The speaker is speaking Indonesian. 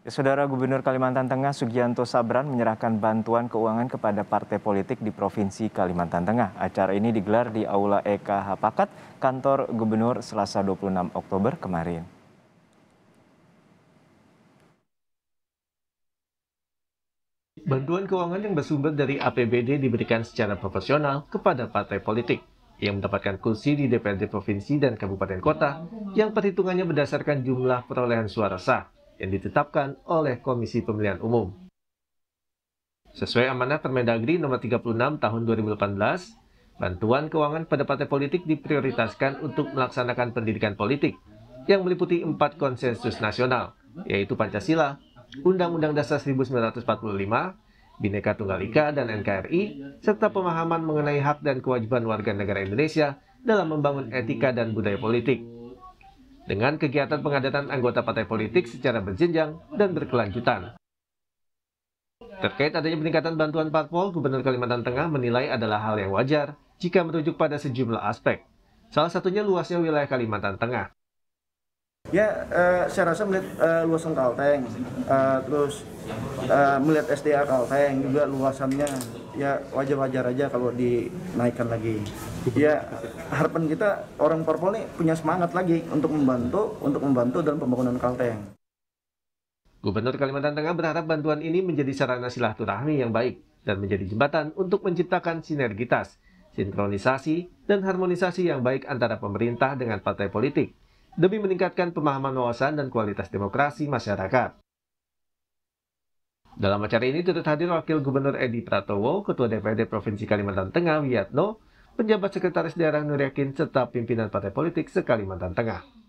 Ya, Saudara Gubernur Kalimantan Tengah Sugianto Sabran menyerahkan bantuan keuangan kepada partai politik di Provinsi Kalimantan Tengah. Acara ini digelar di Aula EKH Pakat, kantor Gubernur Selasa 26 Oktober kemarin. Bantuan keuangan yang bersumber dari APBD diberikan secara profesional kepada partai politik yang mendapatkan kursi di DPRD Provinsi dan Kabupaten Kota yang perhitungannya berdasarkan jumlah perolehan suara sah yang ditetapkan oleh Komisi Pemilihan Umum. Sesuai amanat Permendagri Nomor 36 Tahun 2018, bantuan keuangan pada partai politik diprioritaskan untuk melaksanakan pendidikan politik yang meliputi empat konsensus nasional, yaitu Pancasila, Undang-Undang Dasar 1945, Bineka Tunggal Ika dan NKRI, serta pemahaman mengenai hak dan kewajiban warga negara Indonesia dalam membangun etika dan budaya politik dengan kegiatan pengadatan anggota partai politik secara berjenjang dan berkelanjutan. Terkait adanya peningkatan bantuan parpol, Gubernur Kalimantan Tengah menilai adalah hal yang wajar jika merujuk pada sejumlah aspek. Salah satunya luasnya wilayah Kalimantan Tengah. Ya, uh, saya rasa melihat uh, luasan Kalteng, uh, terus uh, melihat SDA Kalteng juga luasannya ya wajar-wajar aja kalau dinaikkan lagi. Ya harapan kita orang Parpol ini punya semangat lagi untuk membantu untuk membantu dalam pembangunan Kalteng. Gubernur Kalimantan Tengah berharap bantuan ini menjadi sarana silaturahmi yang baik dan menjadi jembatan untuk menciptakan sinergitas, sinkronisasi, dan harmonisasi yang baik antara pemerintah dengan partai politik demi meningkatkan pemahaman wawasan dan kualitas demokrasi masyarakat. Dalam acara ini turut hadir Wakil Gubernur Edi Pratowo, Ketua DPRD Provinsi Kalimantan Tengah Wiyatno, penjabat sekretaris daerah Nur serta pimpinan partai politik se-Kalimantan Tengah.